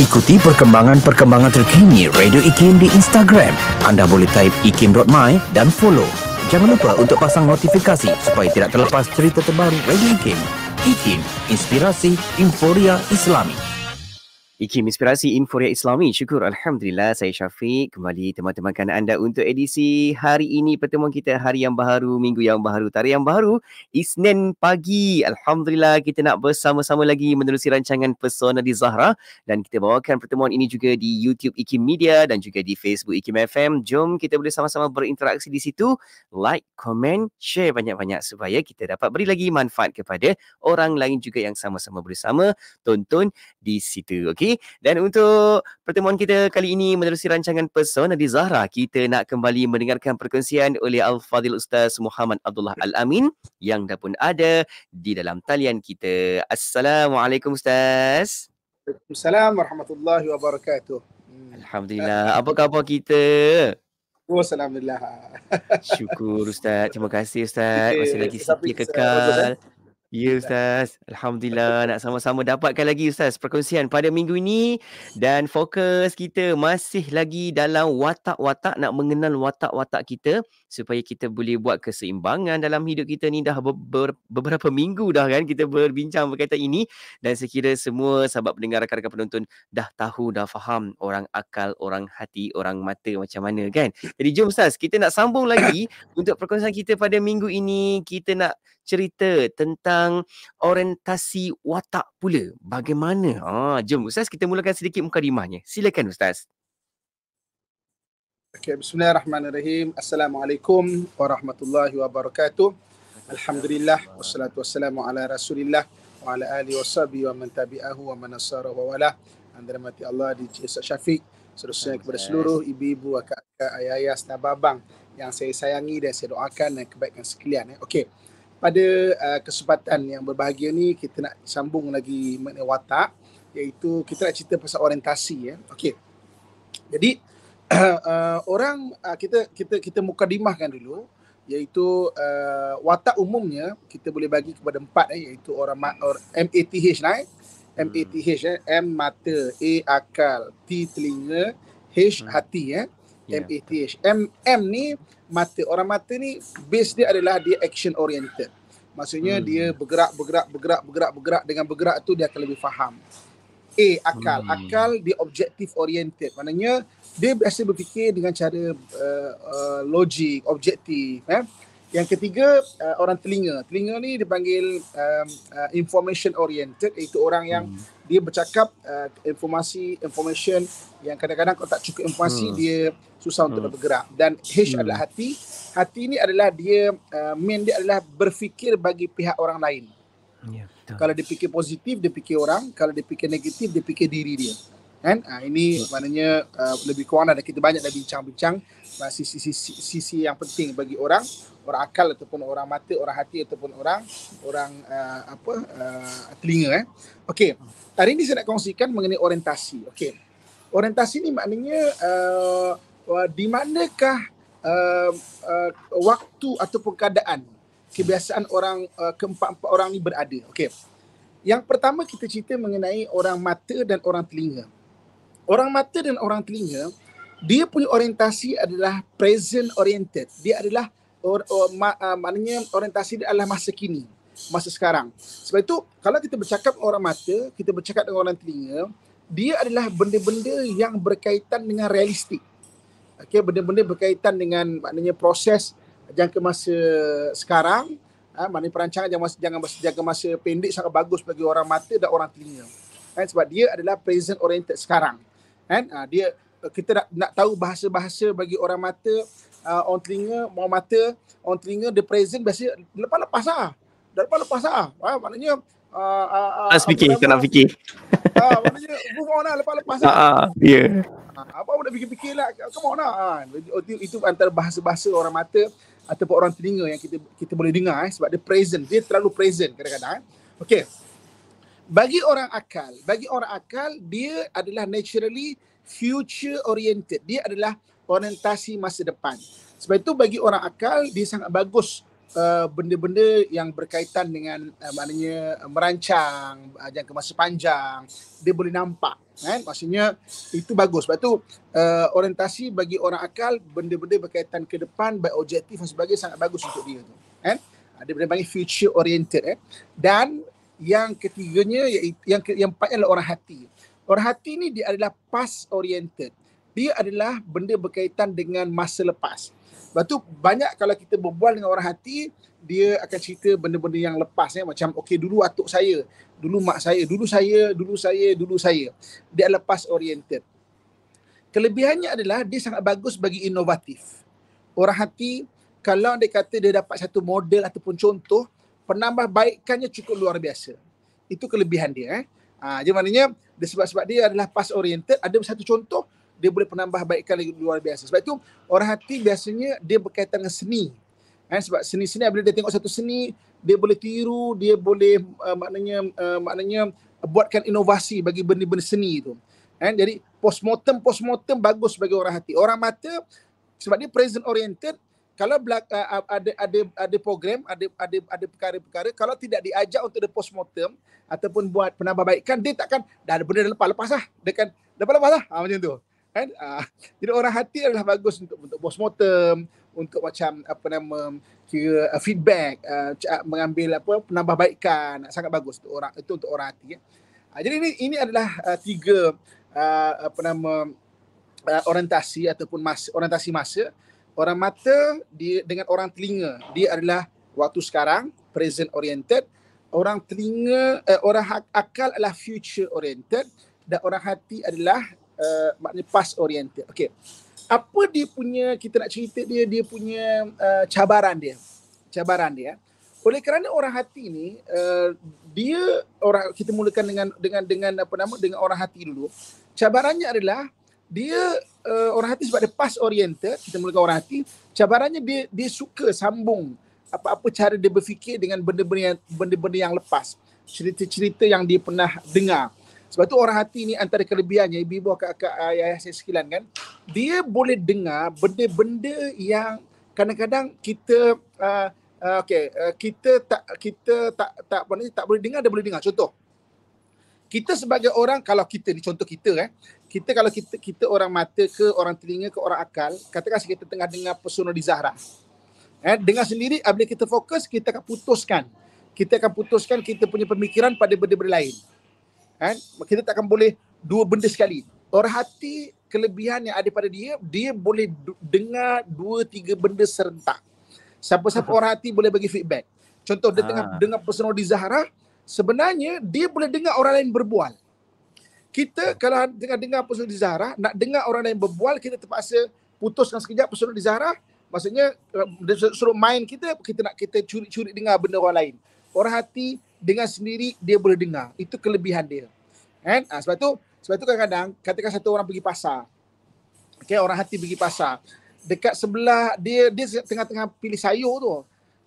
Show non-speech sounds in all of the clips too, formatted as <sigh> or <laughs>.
Ikuti perkembangan-perkembangan terkini Radio IKIM di Instagram. Anda boleh type ikim.my dan follow. Jangan lupa untuk pasang notifikasi supaya tidak terlepas cerita terbaru Radio IKIM. IKIM, Inspirasi Inforia Islami. Ikim Inspirasi Inforia Islami. Syukur Alhamdulillah saya Syafiq. Kembali teman-temankan anda untuk edisi hari ini. Pertemuan kita hari yang baru, minggu yang baru, tarikh yang baru. Isnin pagi. Alhamdulillah kita nak bersama-sama lagi menerusi rancangan Persona di Zahra. Dan kita bawakan pertemuan ini juga di YouTube Ikim Media dan juga di Facebook Ikim FM. Jom kita boleh sama-sama berinteraksi di situ. Like, komen, share banyak-banyak supaya kita dapat beri lagi manfaat kepada orang lain juga yang sama-sama bersama. Tonton di situ. Okay? Dan untuk pertemuan kita kali ini menerusi rancangan Persona di Zahra, kita nak kembali mendengarkan perkongsian oleh Al-Fadhil Ustaz Muhammad Abdullah Al-Amin yang dah pun ada di dalam talian kita. Assalamualaikum Ustaz. Assalamualaikum warahmatullahi wabarakatuh. Hmm. Alhamdulillah. Apa khabar kita? Oh, Alhamdulillah. Syukur Ustaz. Terima kasih Ustaz. Masih lagi setia kekal. Sahabat, Ya Ustaz, Alhamdulillah nak sama-sama dapatkan lagi Ustaz perkongsian pada minggu ini dan fokus kita masih lagi dalam watak-watak nak mengenal watak-watak kita supaya kita boleh buat keseimbangan dalam hidup kita ni dah ber- ber- beberapa minggu dah kan kita berbincang berkaitan ini dan sekira semua sahabat pendengar rakan-rakan penonton dah tahu dah faham orang akal, orang hati, orang mata macam mana kan. Jadi jom Ustaz, kita nak sambung lagi untuk perkongsian kita pada minggu ini kita nak cerita tentang orientasi watak pula. Bagaimana? Ha, jom Ustaz kita mulakan sedikit mukadimahnya. Silakan Ustaz. Okay, bismillahirrahmanirrahim. Assalamualaikum warahmatullahi wabarakatuh. Alhamdulillah wassalatu wassalamu ala Rasulillah wa ala ali washabi wa man tabi'ahu wa man sara wa wala. Andramati Allah di Ustaz Syafiq. Seterusnya kepada seluruh ibu-ibu, kakak-kakak, ayah-ayah, sahabat-abang yang saya sayangi dan saya doakan dan kebaikan sekalian. Eh. Okey pada uh, kesempatan yang berbahagia ni kita nak sambung lagi mengenai watak iaitu kita nak cerita pasal orientasi ya. Okey. Jadi <clears throat> uh, orang uh, kita kita kita mukadimahkan dulu iaitu uh, watak umumnya kita boleh bagi kepada empat eh, iaitu orang or, MATH naik. Eh? MATH eh? M mata, A akal, T telinga, H hmm. hati ya. Eh? MATH. M ni mata. Orang mata ni base dia adalah dia action oriented. Maksudnya hmm. dia bergerak bergerak bergerak bergerak bergerak dengan bergerak tu dia akan lebih faham. A akal. Hmm. Akal dia objektif oriented. Maknanya dia biasa berfikir dengan cara uh, uh, logik, objektif, eh. Yang ketiga uh, orang telinga. Telinga ni dipanggil um, uh, information oriented iaitu orang yang hmm dia bercakap uh, informasi information yang kadang-kadang kau tak cukup informasi hmm. dia susah untuk hmm. bergerak dan H hmm. adalah hati hati ini adalah dia uh, main dia adalah berfikir bagi pihak orang lain yeah. Ya, kalau dia fikir positif dia fikir orang kalau dia fikir negatif dia fikir diri dia kan ha, ini hmm. maknanya uh, lebih kurang dah kita banyak dah bincang-bincang sisi-sisi sisi yang penting bagi orang orang akal ataupun orang mata, orang hati ataupun orang orang uh, apa uh, telinga eh. Okey. Hari ini saya nak kongsikan mengenai orientasi. Okey. Orientasi ni maknanya uh, uh di manakah uh, uh, waktu ataupun keadaan kebiasaan orang uh, keempat-empat orang ni berada. Okey. Yang pertama kita cerita mengenai orang mata dan orang telinga. Orang mata dan orang telinga dia punya orientasi adalah present oriented. Dia adalah or, or, uh, maknanya orientasi dia adalah masa kini masa sekarang sebab itu kalau kita bercakap dengan orang mata kita bercakap dengan orang telinga dia adalah benda-benda yang berkaitan dengan realistik okey benda-benda berkaitan dengan maknanya proses jangka masa sekarang ha, maknanya perancangan jangka masa, jangka masa jangka masa pendek sangat bagus bagi orang mata dan orang telinga kan sebab dia adalah present oriented sekarang kan dia kita nak, nak tahu bahasa-bahasa bagi orang mata uh, ah, on telinga, on mata, orang telinga, the present biasa lepas-lepas lah. Dah lepas-lepas lah. Uh, maknanya Uh, uh, uh, fikir, kena fikir. Ah, uh, maknanya lah lepas-lepas. Lah. Ah, uh, ya. Yeah. Uh, apa pun nak fikir-fikir lah. Come on lah. Uh, itu, itu antara bahasa-bahasa orang mata ataupun orang telinga yang kita kita boleh dengar eh, sebab dia present. Dia terlalu present kadang-kadang. Eh. Okay. Bagi orang akal, bagi orang akal, dia adalah naturally future oriented. Dia adalah orientasi masa depan. Sebab itu bagi orang akal dia sangat bagus uh, benda-benda yang berkaitan dengan uh, maknanya uh, merancang uh, jangka masa panjang dia boleh nampak kan maksudnya itu bagus sebab itu uh, orientasi bagi orang akal benda-benda berkaitan ke depan baik objektif dan sebagainya sangat bagus untuk dia tu kan ada benda panggil future oriented eh dan yang ketiganya yang yang, yang orang hati orang hati ni dia adalah past oriented dia adalah benda berkaitan dengan masa lepas. Lepas tu banyak kalau kita berbual dengan orang hati, dia akan cerita benda-benda yang lepas. Ya? Macam okay, dulu atuk saya, dulu mak saya, dulu saya, dulu saya, dulu saya. Dia lepas oriented. Kelebihannya adalah dia sangat bagus bagi inovatif. Orang hati kalau dia kata dia dapat satu model ataupun contoh, penambah baikannya cukup luar biasa. Itu kelebihan dia. Eh? Ha, jadi maknanya sebab-sebab dia adalah past oriented, ada satu contoh, dia boleh penambah baikkan lagi luar biasa. Sebab itu orang hati biasanya dia berkaitan dengan seni. Eh, sebab seni-seni bila dia tengok satu seni, dia boleh tiru, dia boleh uh, maknanya uh, maknanya buatkan inovasi bagi benda-benda seni itu. Eh, jadi postmortem postmortem bagus bagi orang hati. Orang mata sebab dia present oriented, kalau black, uh, eh, ada ada ada program, ada ada ada perkara-perkara, kalau tidak diajak untuk the postmortem ataupun buat penambahbaikan, dia takkan dah ada benda dah lepas lepas lah. Dia kan lepas lepas lah. ha, macam tu kan uh, jadi orang hati adalah bagus untuk untuk post mortem untuk macam apa nama kira uh, feedback uh, mengambil apa penambahbaikan sangat bagus untuk orang itu untuk orang hati ya. uh, jadi ini ini adalah uh, tiga uh, apa nama uh, orientasi ataupun masa, orientasi masa orang mata dia dengan orang telinga dia adalah waktu sekarang present oriented orang telinga uh, orang akal adalah future oriented dan orang hati adalah uh, maknanya past oriented. Okay. Apa dia punya, kita nak cerita dia, dia punya uh, cabaran dia. Cabaran dia. Eh. Oleh kerana orang hati ni, uh, dia orang kita mulakan dengan dengan dengan apa nama dengan orang hati dulu. Cabarannya adalah dia uh, orang hati sebab dia past oriented, kita mulakan orang hati. Cabarannya dia dia suka sambung apa-apa cara dia berfikir dengan benda-benda yang, benda-benda yang lepas. Cerita-cerita yang dia pernah dengar. Sebab tu orang hati ni antara kelebihannya ibu ibu akak akak ayah saya sekilan kan. Dia boleh dengar benda-benda yang kadang-kadang kita uh, ah, uh, ah, okay, uh, ah, kita tak kita tak tak apa tak boleh dengar dia boleh dengar contoh kita sebagai orang kalau kita ni contoh kita eh kita kalau kita kita orang mata ke orang telinga ke orang akal katakan kita tengah dengar pesona di Zahra eh dengar sendiri apabila kita fokus kita akan putuskan kita akan putuskan kita punya pemikiran pada benda-benda lain kan kita takkan boleh dua benda sekali orang hati kelebihan yang ada pada dia dia boleh dengar dua tiga benda serentak siapa-siapa orang hati boleh bagi feedback contoh dia ah. tengah dengar personal di Zahara sebenarnya dia boleh dengar orang lain berbual kita kalau tengah dengar personal di Zahara nak dengar orang lain berbual kita terpaksa putuskan sekejap personal di Zahara maksudnya eh, dia suruh main kita kita nak kita curi-curi dengar benda orang lain orang hati dengan sendiri dia boleh dengar. Itu kelebihan dia. Kan? Ha, sebab tu sebab tu kadang-kadang katakan satu orang pergi pasar. Okey, orang hati pergi pasar. Dekat sebelah dia dia tengah-tengah pilih sayur tu.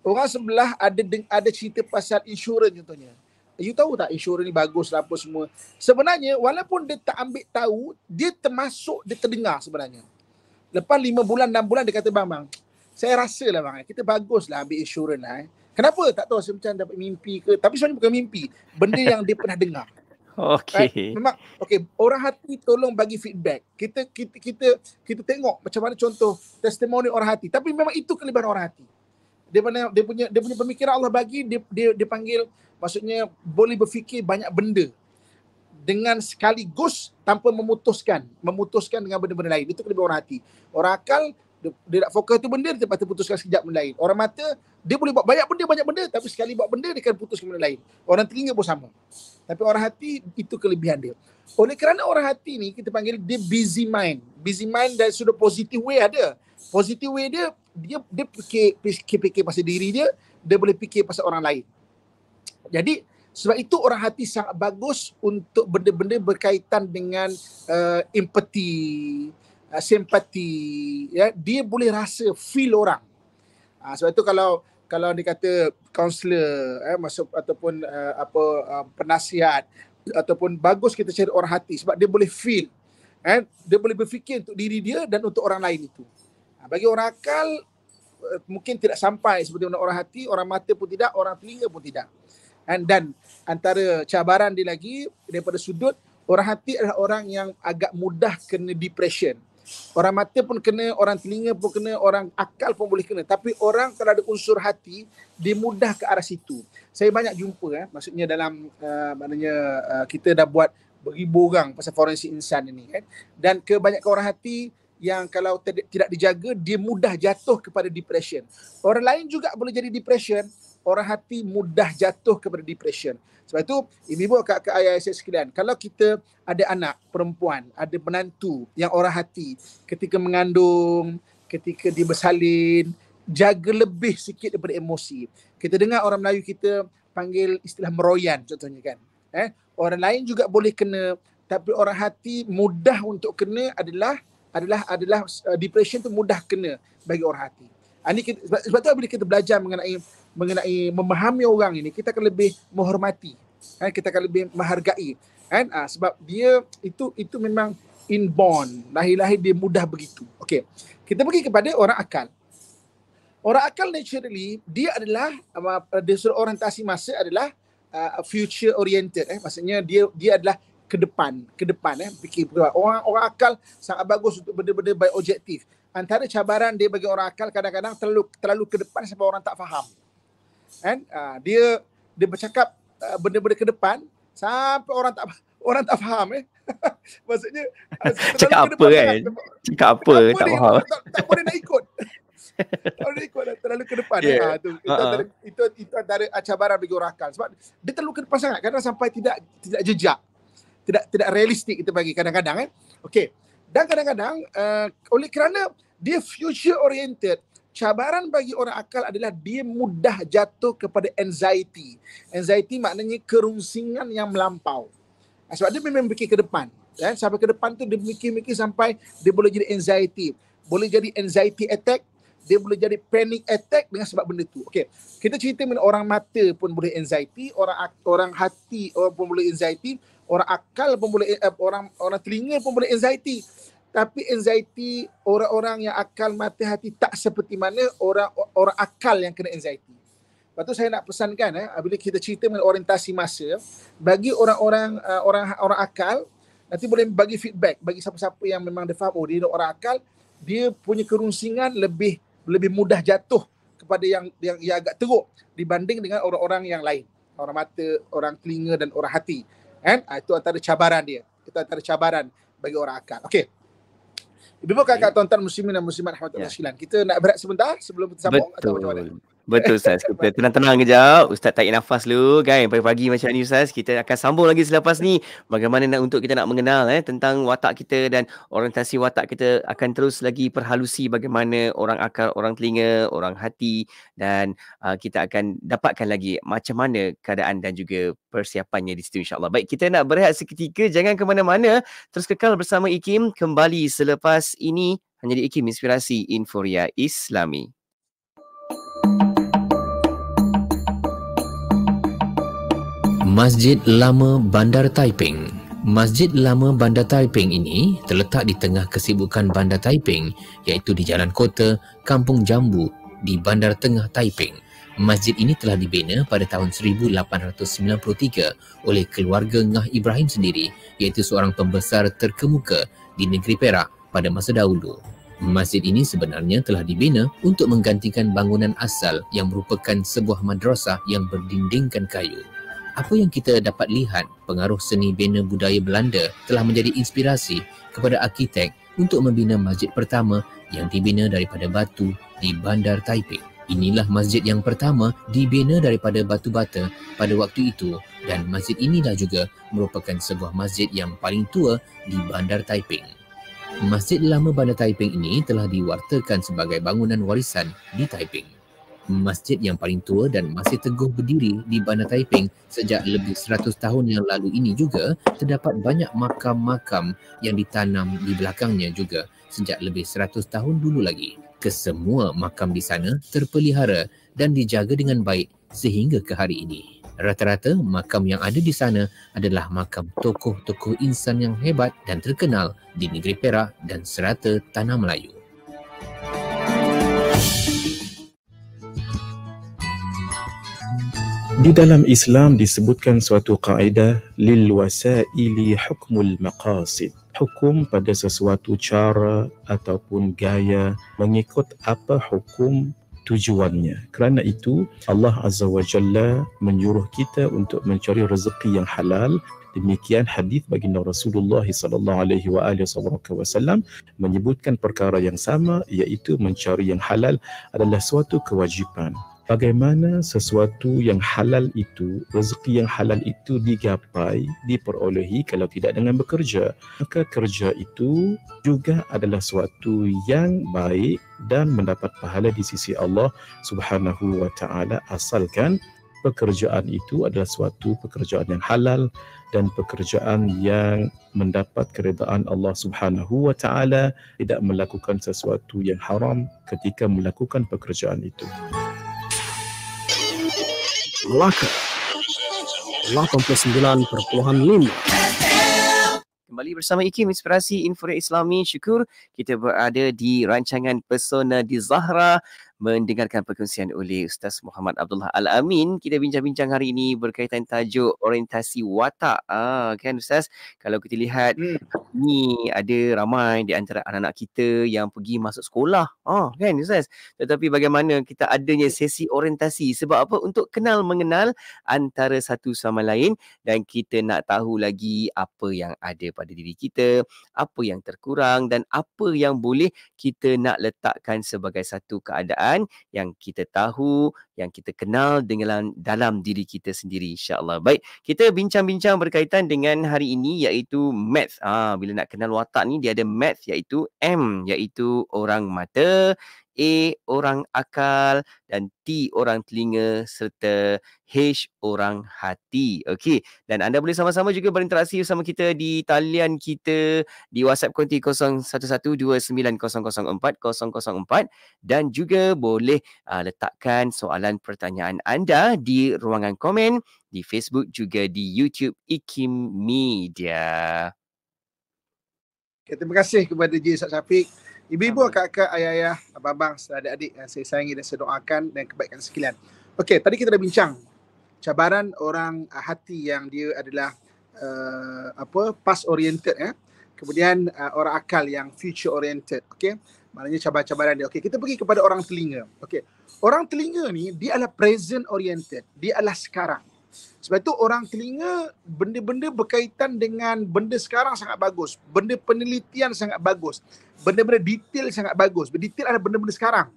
Orang sebelah ada ada cerita pasal insurans contohnya. You tahu tak insurans ni bagus lah apa semua. Sebenarnya walaupun dia tak ambil tahu, dia termasuk dia terdengar sebenarnya. Lepas lima bulan, enam bulan dia kata bang bang, saya rasa lah bang, eh, kita bagus lah ambil insurans lah eh. Kenapa? Tak tahu macam dapat mimpi ke. Tapi sebenarnya bukan mimpi. Benda yang dia pernah dengar. <laughs> Okay. Right? Memang, Okey. Orang hati tolong bagi feedback. Kita kita kita kita tengok macam mana contoh testimoni orang hati. Tapi memang itu kelebihan orang hati. Dia punya dia punya dia punya pemikiran Allah bagi dia dia dia maksudnya boleh berfikir banyak benda dengan sekaligus tanpa memutuskan memutuskan dengan benda-benda lain itu kelebihan orang hati orang akal dia, dia nak fokus tu benda, dia patut putuskan sekejap benda lain. Orang mata, dia boleh buat banyak benda, banyak benda. Tapi sekali buat benda, dia akan putuskan benda lain. Orang telinga pun sama. Tapi orang hati, itu kelebihan dia. Oleh kerana orang hati ni, kita panggil dia busy mind. Busy mind dari sudut positif way ada. Positif way dia, dia dia fikir, fikir, fikir pasal diri dia, dia boleh fikir pasal orang lain. Jadi, sebab itu orang hati sangat bagus untuk benda-benda berkaitan dengan uh, empathy, uh, simpati ya dia boleh rasa feel orang uh, sebab itu kalau kalau dikata kaunselor eh masuk ataupun uh, apa uh, penasihat ataupun bagus kita cari orang hati sebab dia boleh feel eh dia boleh berfikir untuk diri dia dan untuk orang lain itu uh, bagi orang akal uh, mungkin tidak sampai seperti orang hati orang mata pun tidak orang telinga pun tidak And, dan antara cabaran dia lagi daripada sudut orang hati adalah orang yang agak mudah kena depression Orang mata pun kena, orang telinga pun kena, orang akal pun boleh kena. Tapi orang kalau ada unsur hati, dia mudah ke arah situ. Saya banyak jumpa, eh, maksudnya dalam, uh, maknanya uh, kita dah buat beribu orang pasal forensik insan ini. Eh. Dan kebanyakan orang hati yang kalau tidak dijaga, dia mudah jatuh kepada depression. Orang lain juga boleh jadi depression orang hati mudah jatuh kepada depression. Sebab itu ibu ibu kat ke ayah saya sekalian, kalau kita ada anak perempuan, ada menantu yang orang hati ketika mengandung, ketika bersalin, jaga lebih sikit daripada emosi. Kita dengar orang Melayu kita panggil istilah meroyan contohnya kan. Eh, orang lain juga boleh kena tapi orang hati mudah untuk kena adalah adalah adalah uh, depression tu mudah kena bagi orang hati ini ah, kita, sebab, sebab tu bila kita belajar mengenai mengenai memahami orang ini kita akan lebih menghormati kan kita akan lebih menghargai kan ha, sebab dia itu itu memang inborn lahir-lahir dia mudah begitu Okay, kita pergi kepada orang akal orang akal naturally dia adalah dia orientasi masa adalah uh, future oriented eh maksudnya dia dia adalah ke depan ke depan eh fikir orang orang akal sangat bagus untuk benda-benda by objektif antara cabaran dia bagi orang akal kadang-kadang terlalu terlalu ke depan sebab orang tak faham. Kan? Uh, dia dia bercakap uh, benda-benda ke depan sampai orang tak <laughs> orang tak faham eh. <laughs> Maksudnya ah, cakap apa kan? Cakap apa tak faham. Tak, boleh nak ikut. <laughs> tak boleh ikut terlalu ke depan. Eh. Yeah. Ha, tu, itu, uh-huh. itu, itu, itu, antara cabaran bagi orang akal. Sebab dia terlalu ke depan sangat. Kadang sampai tidak tidak jejak. Tidak tidak realistik kita bagi kadang-kadang. Eh. Okay. Dan kadang-kadang uh, oleh kerana dia future oriented cabaran bagi orang akal adalah dia mudah jatuh kepada anxiety anxiety maknanya kerungsingan yang melampau sebab dia memang fikir ke depan dan sampai ke depan tu dia mikir-mikir sampai dia boleh jadi anxiety boleh jadi anxiety attack dia boleh jadi panic attack dengan sebab benda tu. Okay, Kita cerita mana orang mata pun boleh anxiety, orang orang hati orang pun boleh anxiety, orang akal pun boleh eh, orang orang telinga pun boleh anxiety tapi anxiety orang-orang yang akal mata hati tak seperti mana orang orang akal yang kena anxiety. Lepas tu saya nak pesankan eh bila kita cerita mengenai orientasi masa bagi orang-orang uh, orang orang akal nanti boleh bagi feedback bagi siapa-siapa yang memang dia faham oh dia orang akal dia punya kerunsingan lebih lebih mudah jatuh kepada yang yang, yang agak teruk dibanding dengan orang-orang yang lain. Orang mata, orang telinga dan orang hati. Kan? Ah, itu antara cabaran dia. Itu antara cabaran bagi orang akal. Okey. Lebih kakak tuan-tuan muslimin dan muslimat rahmatullahi yeah. sekalian. Kita nak berat sebentar sebelum sampai Betul. atau macam mana? Betul Ustaz. Kita <laughs> tenang-tenang kejap. Ustaz tarik nafas dulu kan. Pagi-pagi macam ni Ustaz. Kita akan sambung lagi selepas ni. Bagaimana nak untuk kita nak mengenal eh, tentang watak kita dan orientasi watak kita akan terus lagi perhalusi bagaimana orang akar, orang telinga, orang hati dan uh, kita akan dapatkan lagi macam mana keadaan dan juga persiapannya di situ insyaAllah. Baik, kita nak berehat seketika. Jangan ke mana-mana. Terus kekal bersama Ikim. Kembali selepas ini. Hanya di Ikim Inspirasi Inforia Islami. Masjid Lama Bandar Taiping Masjid Lama Bandar Taiping ini terletak di tengah kesibukan Bandar Taiping iaitu di Jalan Kota, Kampung Jambu di Bandar Tengah Taiping. Masjid ini telah dibina pada tahun 1893 oleh keluarga Ngah Ibrahim sendiri iaitu seorang pembesar terkemuka di negeri Perak pada masa dahulu. Masjid ini sebenarnya telah dibina untuk menggantikan bangunan asal yang merupakan sebuah madrasah yang berdindingkan kayu apa yang kita dapat lihat pengaruh seni bina budaya Belanda telah menjadi inspirasi kepada arkitek untuk membina masjid pertama yang dibina daripada batu di Bandar Taipei. Inilah masjid yang pertama dibina daripada batu bata pada waktu itu dan masjid ini dah juga merupakan sebuah masjid yang paling tua di Bandar Taipei. Masjid lama Bandar Taipei ini telah diwartakan sebagai bangunan warisan di Taipei masjid yang paling tua dan masih teguh berdiri di Bandar Taiping sejak lebih 100 tahun yang lalu ini juga terdapat banyak makam-makam yang ditanam di belakangnya juga sejak lebih 100 tahun dulu lagi. Kesemua makam di sana terpelihara dan dijaga dengan baik sehingga ke hari ini. Rata-rata makam yang ada di sana adalah makam tokoh-tokoh insan yang hebat dan terkenal di negeri Perak dan serata tanah Melayu. Di dalam Islam disebutkan suatu kaedah lil wasaili hukmul maqasid. Hukum pada sesuatu cara ataupun gaya mengikut apa hukum tujuannya. Kerana itu Allah Azza wa Jalla menyuruh kita untuk mencari rezeki yang halal. Demikian hadis baginda Rasulullah sallallahu alaihi wa alihi wasallam menyebutkan perkara yang sama iaitu mencari yang halal adalah suatu kewajipan bagaimana sesuatu yang halal itu, rezeki yang halal itu digapai, diperolehi kalau tidak dengan bekerja. Maka kerja itu juga adalah sesuatu yang baik dan mendapat pahala di sisi Allah Subhanahu wa taala asalkan pekerjaan itu adalah suatu pekerjaan yang halal dan pekerjaan yang mendapat keredaan Allah Subhanahu wa taala tidak melakukan sesuatu yang haram ketika melakukan pekerjaan itu. Melaka 89.5 Kembali bersama Ikim Inspirasi Inforia Islami Syukur kita berada di rancangan Persona di Zahra mendengarkan perkongsian oleh Ustaz Muhammad Abdullah Al-Amin. Kita bincang-bincang hari ini berkaitan tajuk orientasi watak. Ah, kan Ustaz? Kalau kita lihat hmm. ni ada ramai di antara anak-anak kita yang pergi masuk sekolah. Ah, kan Ustaz? Tetapi bagaimana kita adanya sesi orientasi? Sebab apa? Untuk kenal mengenal antara satu sama lain dan kita nak tahu lagi apa yang ada pada diri kita, apa yang terkurang dan apa yang boleh kita nak letakkan sebagai satu keadaan kepercayaan yang kita tahu, yang kita kenal dengan dalam diri kita sendiri insyaAllah. Baik, kita bincang-bincang berkaitan dengan hari ini iaitu math. Ah, bila nak kenal watak ni dia ada math iaitu M iaitu orang mata A orang akal dan T orang telinga serta H orang hati. Okey. Dan anda boleh sama-sama juga berinteraksi bersama kita di talian kita di WhatsApp konti 0112900404 dan juga boleh uh, letakkan soalan pertanyaan anda di ruangan komen di Facebook juga di YouTube Ikim Media. Okay, terima kasih kepada J. Syafiq. Ibu-ibu, akak-akak, ayah-ayah, abang-abang, adik-adik yang saya sayangi dan saya doakan dan kebaikan sekalian. Okey, tadi kita dah bincang cabaran orang uh, hati yang dia adalah uh, apa past oriented Eh? Kemudian uh, orang akal yang future oriented. Okey. Maknanya cabar cabaran dia. Okey, kita pergi kepada orang telinga. Okey. Orang telinga ni dia adalah present oriented. Dia adalah sekarang. Sebab itu orang telinga benda-benda berkaitan dengan benda sekarang sangat bagus. Benda penelitian sangat bagus. Benda-benda detail sangat bagus. Detail ada benda-benda sekarang.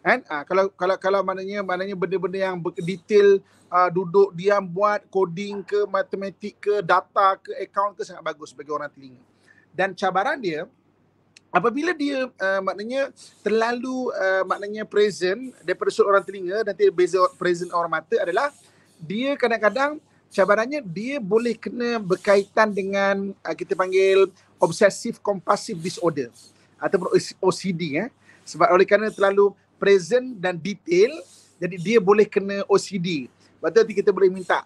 Kan? Ha, kalau kalau kalau maknanya maknanya benda-benda yang detail uh, duduk diam buat coding ke matematik ke data ke account ke sangat bagus bagi orang telinga. Dan cabaran dia apabila dia uh, maknanya terlalu uh, maknanya present daripada sudut orang telinga nanti beza present orang mata adalah dia kadang-kadang cabarannya dia boleh kena berkaitan dengan uh, kita panggil obsessive compulsive disorder ataupun OCD eh sebab oleh kerana terlalu present dan detail jadi dia boleh kena OCD. Betul kita boleh minta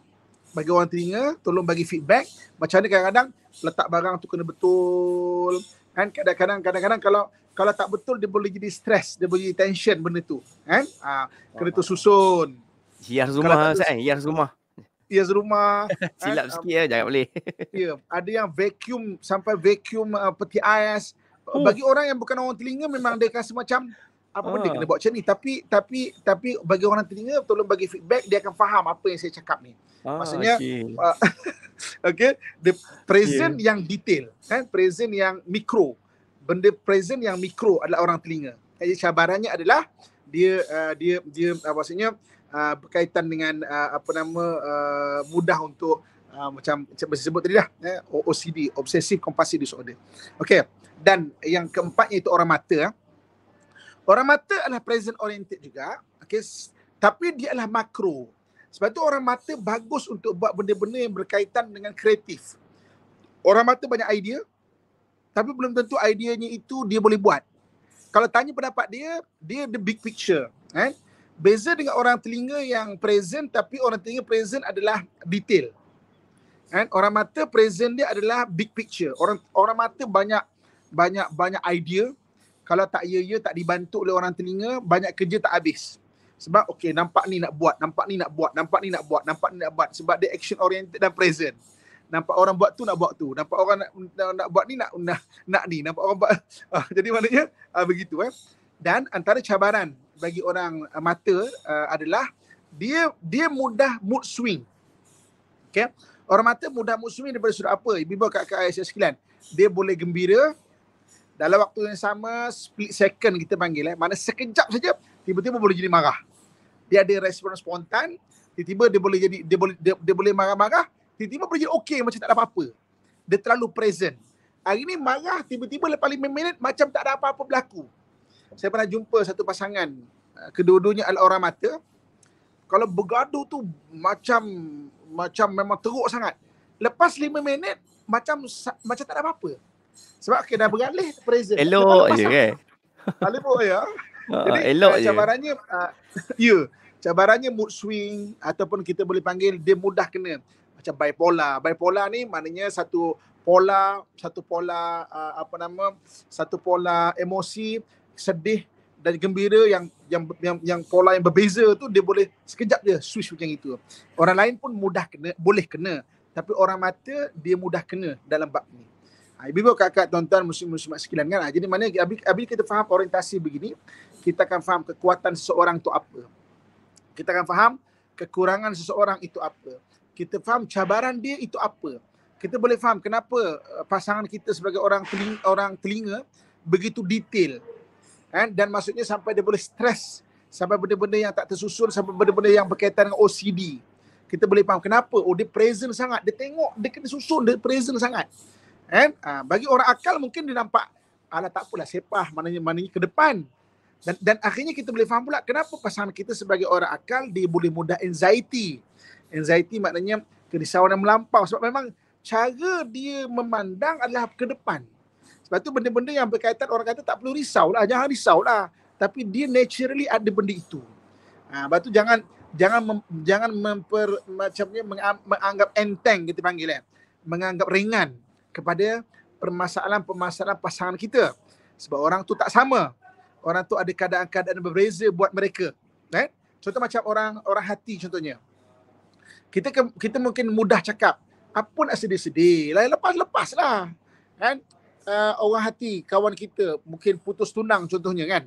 bagi orang telinga tolong bagi feedback macam mana kadang-kadang letak barang tu kena betul kan kadang-kadang kadang-kadang kalau kalau tak betul dia boleh jadi stres dia boleh jadi tension benda tu kan ha, kena tersusun Hias rumah Ustaz kan? Eh, Hias rumah. Hias rumah. <laughs> Silap kan? sikit ya, jangan boleh. <laughs> Ya, ada yang vacuum sampai vacuum uh, peti ais. Uh. Bagi orang yang bukan orang telinga memang dia rasa macam apa uh. benda ah. kena buat macam ni. Tapi tapi tapi bagi orang telinga tolong bagi feedback dia akan faham apa yang saya cakap ni. Ah, Maksudnya okay. Ah, uh, <laughs> okay, the present yeah. yang detail kan present yang mikro benda present yang mikro adalah orang telinga. Jadi cabarannya adalah dia uh, dia dia uh, maksudnya Uh, berkaitan dengan uh, apa nama uh, mudah untuk uh, macam saya sebut tadi dah ya eh, OCD obsessive compulsive disorder. Okey. Dan yang keempatnya itu orang mata. Eh. Orang mata adalah present oriented juga. Okey. Tapi dia adalah makro. Sebab tu orang mata bagus untuk buat benda-benda yang berkaitan dengan kreatif. Orang mata banyak idea tapi belum tentu ideanya itu dia boleh buat. Kalau tanya pendapat dia, dia the big picture, kan? Eh? Beza dengan orang telinga yang present tapi orang telinga present adalah detail. Kan? Orang mata present dia adalah big picture. Orang orang mata banyak banyak banyak idea. Kalau tak ya-ya tak dibantu oleh orang telinga, banyak kerja tak habis. Sebab okey nampak ni nak buat, nampak ni nak buat, nampak ni nak buat, nampak ni nak buat sebab dia action oriented dan present. Nampak orang buat tu nak buat tu, nampak orang nak nak, nak buat ni nak nak, nak ni, nampak orang buat. <laughs> Ah, jadi maknanya uh, begitu eh. Dan antara cabaran bagi orang uh, mata uh, adalah dia dia mudah mood swing. Okay. Orang mata mudah mood swing daripada sudut apa? Bibo kat ke ISS 9. Dia boleh gembira dalam waktu yang sama split second kita panggil eh. Mana sekejap saja tiba-tiba boleh jadi marah. Dia ada respon spontan, tiba-tiba dia boleh jadi dia boleh dia, dia boleh marah-marah, tiba-tiba boleh jadi okey macam tak ada apa-apa. Dia terlalu present. Hari ni marah tiba-tiba lepas lima minit macam tak ada apa-apa berlaku saya pernah jumpa satu pasangan uh, kedua-duanya adalah orang mata kalau bergaduh tu macam macam memang teruk sangat lepas lima minit macam macam tak ada apa-apa sebab okay, dah beralih present elok je kan Lalu ya. Ah, Jadi uh, cabarannya uh, ya. Yeah. Cabarannya mood swing ataupun kita boleh panggil dia mudah kena macam bipolar. Bipolar ni maknanya satu pola, satu pola uh, apa nama, satu pola emosi sedih dan gembira yang yang yang, yang pola yang berbeza tu dia boleh sekejap dia switch macam itu. Orang lain pun mudah kena, boleh kena. Tapi orang mata dia mudah kena dalam bab ni. Ha, ibu-ibu kakak tuan-tuan muslim-muslim sekalian kan. Ha, jadi mana abis, kita faham orientasi begini, kita akan faham kekuatan seseorang tu apa. Kita akan faham kekurangan seseorang itu apa. Kita faham cabaran dia itu apa. Kita boleh faham kenapa uh, pasangan kita sebagai orang telinga, orang telinga begitu detail Eh? Dan maksudnya sampai dia boleh stres. Sampai benda-benda yang tak tersusun, sampai benda-benda yang berkaitan dengan OCD. Kita boleh faham kenapa. Oh dia present sangat. Dia tengok, dia kena susun, dia present sangat. Eh? Ha, bagi orang akal mungkin dia nampak, alah tak apalah sepah, mananya, mananya ke depan. Dan, dan akhirnya kita boleh faham pula kenapa pasangan kita sebagai orang akal dia boleh mudah anxiety. Anxiety maknanya kerisauan yang melampau. Sebab memang cara dia memandang adalah ke depan. Sebab tu benda-benda yang berkaitan orang kata tak perlu risau lah. Jangan risau lah. Tapi dia naturally ada benda itu. Ha, lepas tu jangan jangan mem, jangan memper macamnya menganggap enteng kita panggil eh. Menganggap ringan kepada permasalahan-permasalahan pasangan kita. Sebab orang tu tak sama. Orang tu ada keadaan-keadaan berbeza buat mereka. Eh? Contoh macam orang orang hati contohnya. Kita ke, kita mungkin mudah cakap apa nak sedih-sedih. lepas lepas lah, Kan? uh, orang hati kawan kita mungkin putus tunang contohnya kan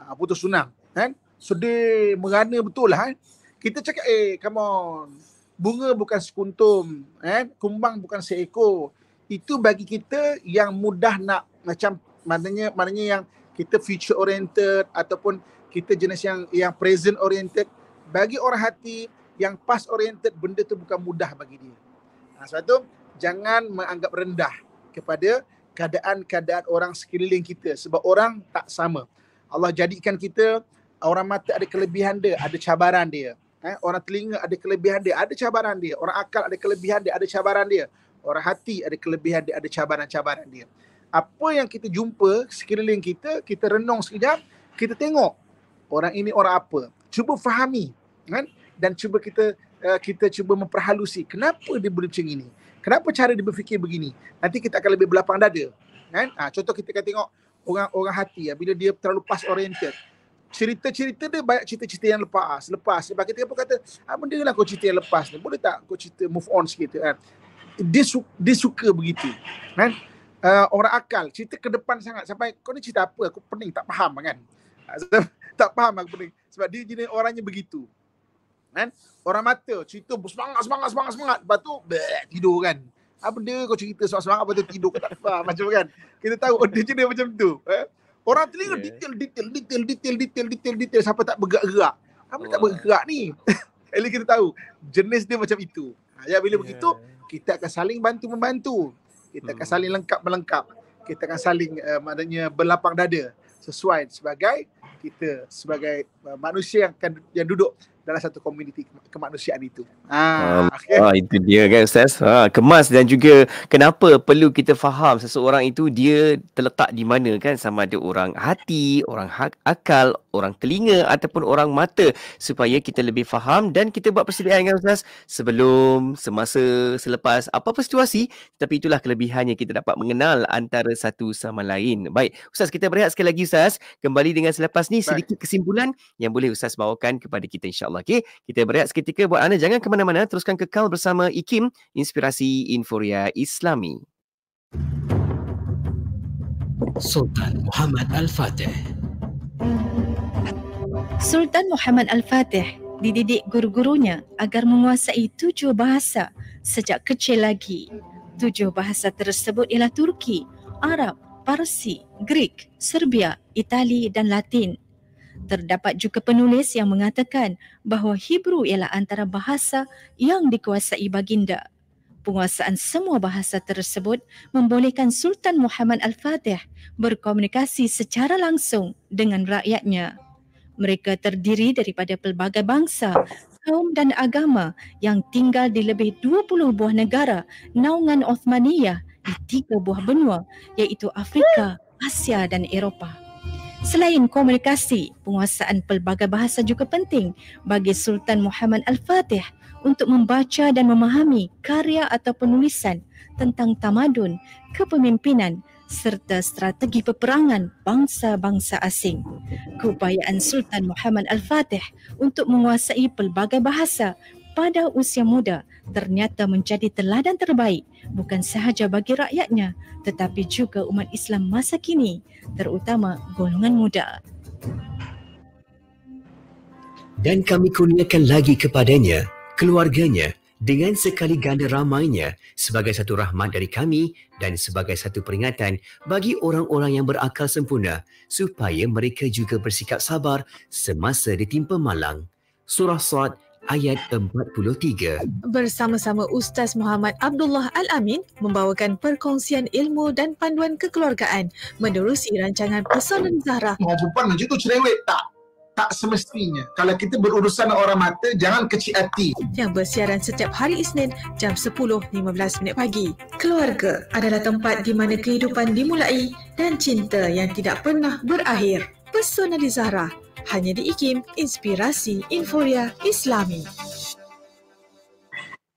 uh, putus tunang kan sedih merana betul lah kan kita cakap eh come on bunga bukan sekuntum kan kumbang bukan seekor itu bagi kita yang mudah nak macam maknanya maknanya yang kita future oriented ataupun kita jenis yang yang present oriented bagi orang hati yang past oriented benda tu bukan mudah bagi dia. Ha, sebab tu jangan menganggap rendah kepada keadaan-keadaan orang sekeliling kita sebab orang tak sama. Allah jadikan kita orang mata ada kelebihan dia, ada cabaran dia. Eh, orang telinga ada kelebihan dia, ada cabaran dia. Orang akal ada kelebihan dia, ada cabaran dia. Orang hati ada kelebihan dia, ada cabaran-cabaran dia. Apa yang kita jumpa sekeliling kita, kita renung sekejap, kita tengok orang ini orang apa. Cuba fahami kan? dan cuba kita uh, kita cuba memperhalusi kenapa dia boleh macam ini kenapa cara dia berfikir begini nanti kita akan lebih berlapang dada kan ha, contoh kita akan tengok orang orang hati ya bila dia terlalu pas oriented cerita-cerita dia banyak cerita-cerita yang lepas lepas sebab kita pun kata ah benda lah kau cerita yang lepas ni boleh tak kau cerita move on sikit kan dia, su- dia suka begitu kan uh, orang akal cerita ke depan sangat sampai kau ni cerita apa aku pening tak faham kan ha, <laughs> tak faham aku pening sebab dia jenis orangnya begitu kan? Orang mata cerita semangat semangat semangat semangat lepas tu bleh, tidur kan. Apa dia? kau cerita semangat semangat lepas tu tidur kau tak faham <laughs> macam kan. Kita tahu dia jenis macam tu. Eh? Orang telinga yeah. detail detail detail detail detail detail detail siapa tak bergerak-gerak. Apa oh. tak bergerak ni? Kali <laughs> kita tahu jenis dia macam itu. Ha, ya bila yeah. begitu kita akan saling bantu membantu. Kita akan saling hmm. lengkap melengkap. Kita akan saling uh, maknanya berlapang dada sesuai sebagai kita sebagai uh, manusia yang akan yang duduk dalam satu komuniti kemanusiaan itu. Ah, okay. ah itu dia kan ustaz. ah, kemas dan juga kenapa perlu kita faham seseorang itu dia terletak di mana kan sama ada orang hati, orang hak, akal, orang telinga ataupun orang mata supaya kita lebih faham dan kita buat persediaan kan ustaz sebelum, semasa, selepas apa-apa situasi tapi itulah kelebihannya kita dapat mengenal antara satu sama lain. Baik, ustaz kita berehat sekali lagi ustaz. Kembali dengan selepas ni sedikit kesimpulan yang boleh ustaz bawakan kepada kita insya-Allah insyaAllah. Okay? Kita berehat seketika buat anda. Jangan ke mana-mana. Teruskan kekal bersama IKIM, Inspirasi Inforia Islami. Sultan Muhammad Al-Fatih Sultan Muhammad Al-Fatih dididik guru-gurunya agar menguasai tujuh bahasa sejak kecil lagi. Tujuh bahasa tersebut ialah Turki, Arab, Parsi, Greek, Serbia, Itali dan Latin. Terdapat juga penulis yang mengatakan bahawa Hebrew ialah antara bahasa yang dikuasai baginda. Penguasaan semua bahasa tersebut membolehkan Sultan Muhammad Al-Fatih berkomunikasi secara langsung dengan rakyatnya. Mereka terdiri daripada pelbagai bangsa, kaum dan agama yang tinggal di lebih 20 buah negara naungan Uthmaniyah di tiga buah benua iaitu Afrika, Asia dan Eropah. Selain komunikasi, penguasaan pelbagai bahasa juga penting bagi Sultan Muhammad Al-Fatih untuk membaca dan memahami karya atau penulisan tentang tamadun, kepemimpinan serta strategi peperangan bangsa-bangsa asing. Keupayaan Sultan Muhammad Al-Fatih untuk menguasai pelbagai bahasa pada usia muda ternyata menjadi teladan terbaik bukan sahaja bagi rakyatnya tetapi juga umat Islam masa kini terutama golongan muda. Dan kami kurniakan lagi kepadanya, keluarganya dengan sekali ganda ramainya sebagai satu rahmat dari kami dan sebagai satu peringatan bagi orang-orang yang berakal sempurna supaya mereka juga bersikap sabar semasa ditimpa malang. Surah Sa'ad ayat 43. Bersama-sama Ustaz Muhammad Abdullah Al-Amin membawakan perkongsian ilmu dan panduan kekeluargaan menerusi rancangan Pesona Zahra. Mau perempuan macam tu cerewet tak? Tak semestinya. Kalau kita berurusan dengan orang mata, jangan kecil hati. Yang bersiaran setiap hari Isnin jam 10.15 pagi. Keluarga adalah tempat di mana kehidupan dimulai dan cinta yang tidak pernah berakhir. Pesona Zahra, hanya di IKIM, Inspirasi Inforia Islami.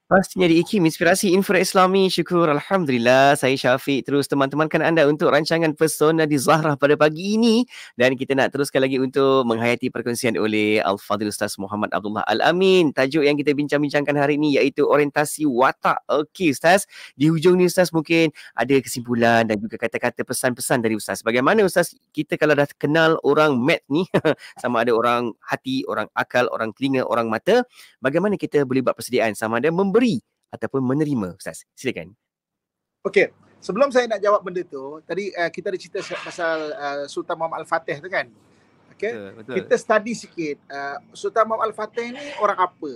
Pastinya di IKIM, inspirasi infra islami. Syukur, Alhamdulillah. Saya Syafiq terus teman-temankan anda untuk rancangan Persona di Zahrah pada pagi ini. Dan kita nak teruskan lagi untuk menghayati perkongsian oleh Al-Fadhil Ustaz Muhammad Abdullah Al-Amin. Tajuk yang kita bincang-bincangkan hari ini iaitu orientasi watak. Okey Ustaz, di hujung ni Ustaz mungkin ada kesimpulan dan juga kata-kata pesan-pesan dari Ustaz. Bagaimana Ustaz kita kalau dah kenal orang mat ni, <laughs> sama ada orang hati, orang akal, orang telinga, orang mata, bagaimana kita boleh buat persediaan sama ada mem- memberi ataupun menerima ustaz silakan okey sebelum saya nak jawab benda tu tadi uh, kita ada cerita pasal uh, Sultan Muhammad Al-Fatih tu kan okey kita study sikit uh, Sultan Muhammad Al-Fatih ni orang apa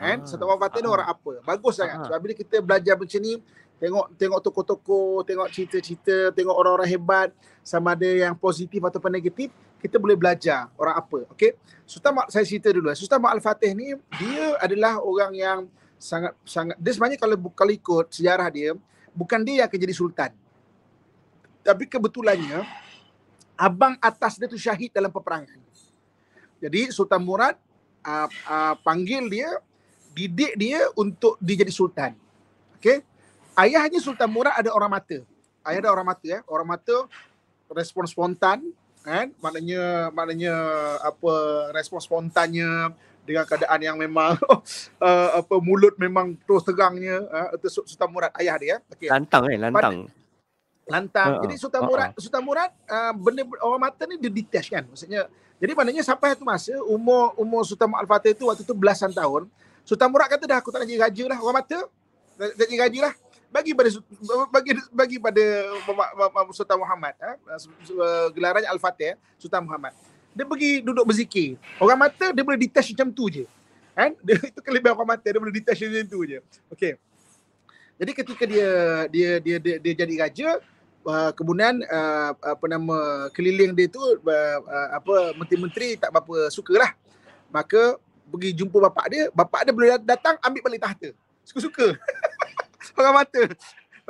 kan ah, Sultan Muhammad Al-Fatih ah, ni orang apa bagus sangat ah, sebab bila kita belajar macam ni tengok tengok toko-toko tengok cerita-cerita tengok orang-orang hebat sama ada yang positif ataupun negatif kita boleh belajar orang apa Okay. Sultan saya cerita dulu Sultan Muhammad Al-Fatih ni dia adalah orang yang sangat sangat dia sebenarnya kalau kalau ikut sejarah dia bukan dia yang akan jadi sultan. Tapi kebetulannya abang atas dia tu syahid dalam peperangan. Jadi Sultan Murad uh, uh, panggil dia didik dia untuk dia jadi sultan. Okey. Ayahnya Sultan Murad ada orang mata. Ayah ada orang mata ya. Eh. Orang mata respon spontan kan maknanya maknanya apa respon spontannya dengan keadaan yang memang <laughs> uh, apa mulut memang terus terangnya uh, Sultan Murad ayah dia okay. lantang eh lantang pada, lantang uh-uh. jadi Sultan Murad uh-uh. Sultan Murad uh, benda orang mata ni dia detach kan maksudnya jadi maknanya sampai satu masa umur umur Sultan Murad Al-Fatih tu waktu tu belasan tahun Sultan Murad kata dah aku tak nak jadi raja lah orang mata tak, jadi raja lah bagi pada bagi bagi pada Sultan Muhammad ha? gelarannya Al-Fatih eh, Sultan Muhammad dia pergi duduk berzikir. Orang mata dia boleh detach macam tu je. Kan? <laughs> Dia, itu kelebihan orang mata dia boleh detach macam tu je. Okey. Jadi ketika dia dia dia dia, dia jadi raja, uh, kemudian uh, apa nama keliling dia tu uh, uh apa menteri-menteri tak berapa sukalah. Maka pergi jumpa bapak dia, bapak dia boleh datang ambil balik tahta. Suka-suka. <laughs> orang mata.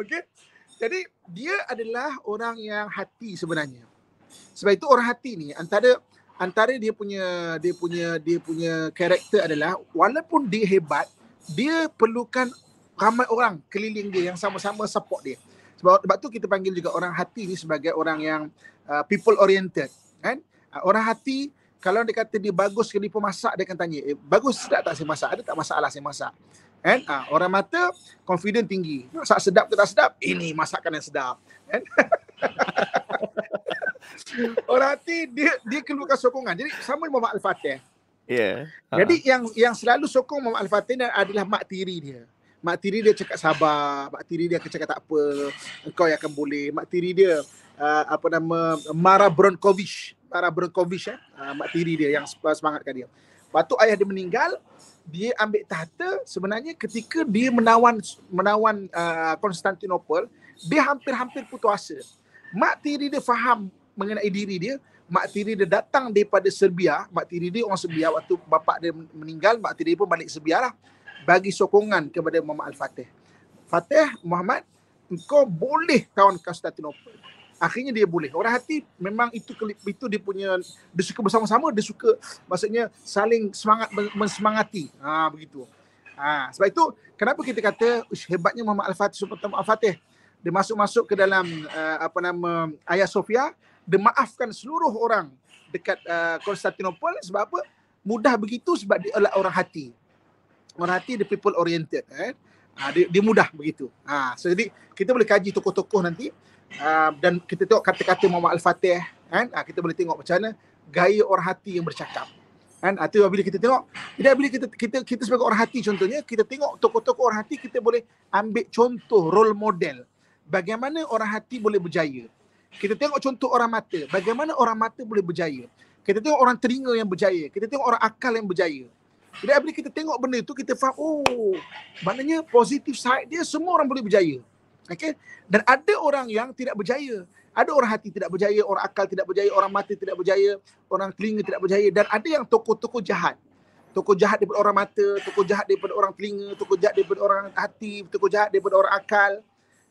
Okey. Jadi dia adalah orang yang hati sebenarnya. Sebab itu orang hati ni antara antara dia punya dia punya dia punya karakter adalah walaupun dia hebat dia perlukan ramai orang keliling dia yang sama-sama support dia sebab, sebab tu kita panggil juga orang hati ni sebagai orang yang uh, people oriented kan uh, orang hati kalau dia kata dia bagus sekali pun masak dia akan tanya eh, bagus sedap tak saya masak ada tak masalah saya masak kan uh, orang mata confident tinggi masak sedap ke tak sedap ini masakan yang sedap kan <laughs> <laughs> orang hati dia dia keluarkan sokongan. Jadi sama dengan Mak Al-Fatih. Yeah. Jadi uh-huh. yang yang selalu sokong Mak Al-Fatih adalah mak tiri dia. Mak tiri dia cakap sabar, mak tiri dia akan cakap tak apa, kau yang akan boleh. Mak tiri dia uh, apa nama Mara Bronkovich, Mara Bronkovich eh. Uh, mak tiri dia yang semangatkan dia. Patut ayah dia meninggal, dia ambil tahta sebenarnya ketika dia menawan menawan uh, Constantinople, dia hampir-hampir putus asa. Mak tiri dia faham mengenai diri dia mak tiri dia datang daripada Serbia mak tiri dia orang Serbia waktu bapa dia meninggal mak tiri dia pun balik Serbia lah bagi sokongan kepada Muhammad Al-Fatih Fatih Muhammad engkau boleh kawan Konstantinopel akhirnya dia boleh orang hati memang itu itu dia punya dia suka bersama-sama dia suka maksudnya saling semangat mensemangati ha begitu ha sebab itu kenapa kita kata hebatnya Muhammad Al-Fatih Sultan Al-Fatih dia masuk-masuk ke dalam uh, apa nama Ayah Sofia Demaafkan seluruh orang dekat uh, Constantinople sebab apa? Mudah begitu sebab dia adalah orang hati. Orang hati the people oriented eh. Ha, dia, dia mudah begitu. Ha, so jadi kita boleh kaji tokoh-tokoh nanti uh, dan kita tengok kata-kata Muhammad Al-Fatih kan? Ha, kita boleh tengok macam mana gaya orang hati yang bercakap. Kan? Ha, bila kita tengok, jadi bila kita, kita, kita sebagai orang hati contohnya, kita tengok tokoh-tokoh orang hati, kita boleh ambil contoh, role model. Bagaimana orang hati boleh berjaya. Kita tengok contoh orang mata. Bagaimana orang mata boleh berjaya? Kita tengok orang telinga yang berjaya. Kita tengok orang akal yang berjaya. Jadi apabila kita tengok benda itu kita faham, oh, maknanya positif side dia, semua orang boleh berjaya. Okay? Dan ada orang yang tidak berjaya. Ada orang hati tidak berjaya, orang akal tidak berjaya, orang mata tidak berjaya, orang telinga tidak berjaya. Dan ada yang tokoh-tokoh jahat. Tokoh jahat daripada orang mata, tokoh jahat daripada orang telinga, tokoh jahat daripada orang hati, tokoh jahat daripada orang akal.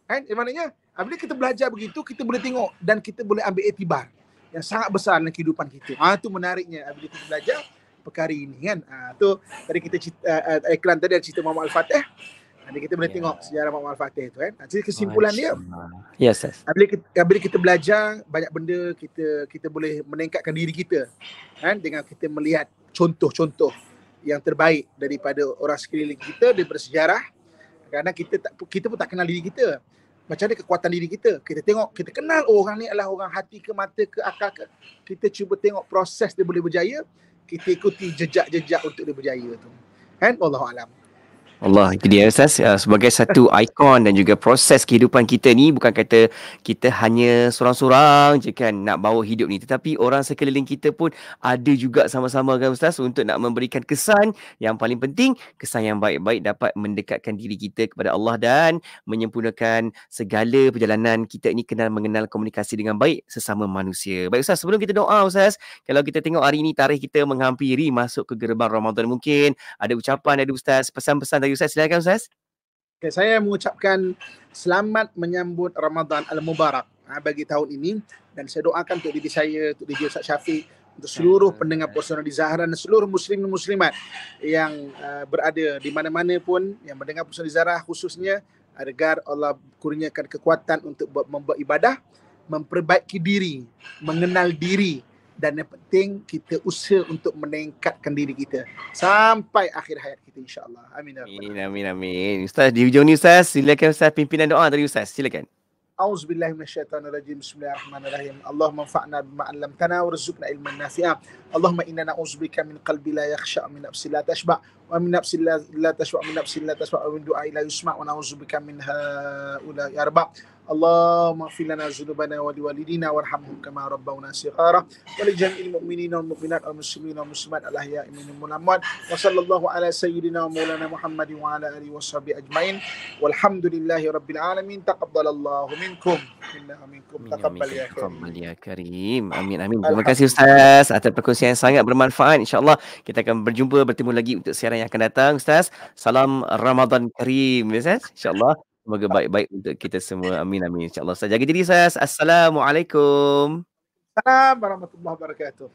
Kan? Eh, maknanya, bila kita belajar begitu, kita boleh tengok dan kita boleh ambil etibar yang sangat besar dalam kehidupan kita. Ah ha, tu menariknya bila kita belajar perkara ini kan. Ah ha, tu tadi kita cerita uh, eh, eh, iklan tadi ada cerita Muhammad Al-Fatih. Nanti ha, kita boleh yeah. tengok sejarah Muhammad Al-Fatih tu kan. Ha, jadi kesimpulan dia. Yes, yes. Bila kita, bila kita belajar banyak benda kita kita boleh meningkatkan diri kita. Kan dengan kita melihat contoh-contoh yang terbaik daripada orang sekeliling kita daripada sejarah kerana kita tak kita pun tak kenal diri kita macam ada kekuatan diri kita kita tengok kita kenal orang ni adalah orang hati ke mata ke akal ke kita cuba tengok proses dia boleh berjaya kita ikuti jejak-jejak untuk dia berjaya tu kan wallahu alam Allah itu dia Ustaz uh, sebagai satu ikon dan juga proses kehidupan kita ni bukan kata kita hanya seorang sorang je kan nak bawa hidup ni tetapi orang sekeliling kita pun ada juga sama-sama kan Ustaz untuk nak memberikan kesan yang paling penting kesan yang baik-baik dapat mendekatkan diri kita kepada Allah dan menyempurnakan segala perjalanan kita ini. kenal mengenal komunikasi dengan baik sesama manusia. Baik Ustaz sebelum kita doa Ustaz kalau kita tengok hari ini tarikh kita menghampiri masuk ke gerbang Ramadan mungkin ada ucapan dari Ustaz pesan-pesan tadi Ustaz. Silakan Ustaz. Okay, saya mengucapkan selamat menyambut Ramadan Al-Mubarak ha, bagi tahun ini dan saya doakan untuk diri saya, untuk diri Ustaz Syafiq, untuk seluruh pendengar Puasa di Zahra dan seluruh muslim dan muslimat yang uh, berada di mana-mana pun yang mendengar Puasa di Zahra khususnya agar Allah kurniakan kekuatan untuk membuat ibadah, memperbaiki diri, mengenal diri dan yang penting kita usaha untuk meningkatkan diri kita sampai akhir hayat kita insyaallah amin ya amin amin amin ustaz di video ni ustaz silakan ustaz pimpinan doa dari ustaz silakan auzubillahi minasyaitonirrajim bismillahirrahmanirrahim Allah fa'na bima 'allamtana warzuqna ilman nafi'an اللهم انا نعوذ بك من قلب لا يخشى من نفس لا تشبع ومن نفس لا تشبع من نفس لا wa ومن دعاء لا يسمع ونعوذ بك من هؤلاء يا رب اللهم اغفر لنا ذنوبنا ولوالدينا وارحمهم كما ربونا صغارا ولجميع المؤمنين والمؤمنات والمسلمين والمسلمات الاحياء منهم والاموات وصلى الله على سيدنا ومولانا محمد وعلى اله وصحبه اجمعين والحمد لله رب العالمين تقبل الله منكم Amin ya Karim. Amin amin. Terima kasih ustaz atas perkongsian yang sangat bermanfaat. Insya-Allah kita akan berjumpa bertemu lagi untuk siaran yang akan datang ustaz. Salam Ramadan Karim ya ustaz. Insya-Allah. Semoga baik-baik untuk kita semua. Amin, amin. InsyaAllah. Saya jaga diri saya. Assalamualaikum. Assalamualaikum warahmatullahi wabarakatuh.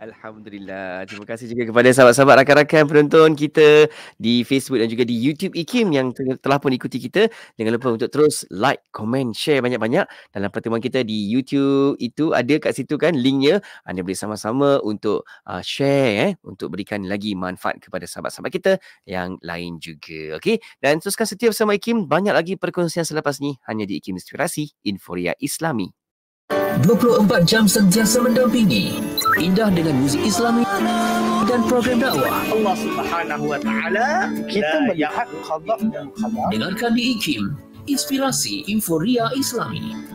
Alhamdulillah. Terima kasih juga kepada sahabat-sahabat rakan-rakan penonton kita di Facebook dan juga di YouTube IKIM yang telah pun ikuti kita. Jangan lupa untuk terus like, komen, share banyak-banyak dalam pertemuan kita di YouTube itu ada kat situ kan linknya. Anda boleh sama-sama untuk uh, share eh, untuk berikan lagi manfaat kepada sahabat-sahabat kita yang lain juga. Okay? Dan teruskan setiap sama IKIM banyak lagi perkongsian selepas ni hanya di IKIM Inspirasi Inforia Islami. 24 jam sentiasa mendampingi indah dengan muzik Islami dan program dakwah. Allah Subhanahu wa taala kita melihat qada dan qadar. Dengarkan di Ikim, inspirasi inforia Islami.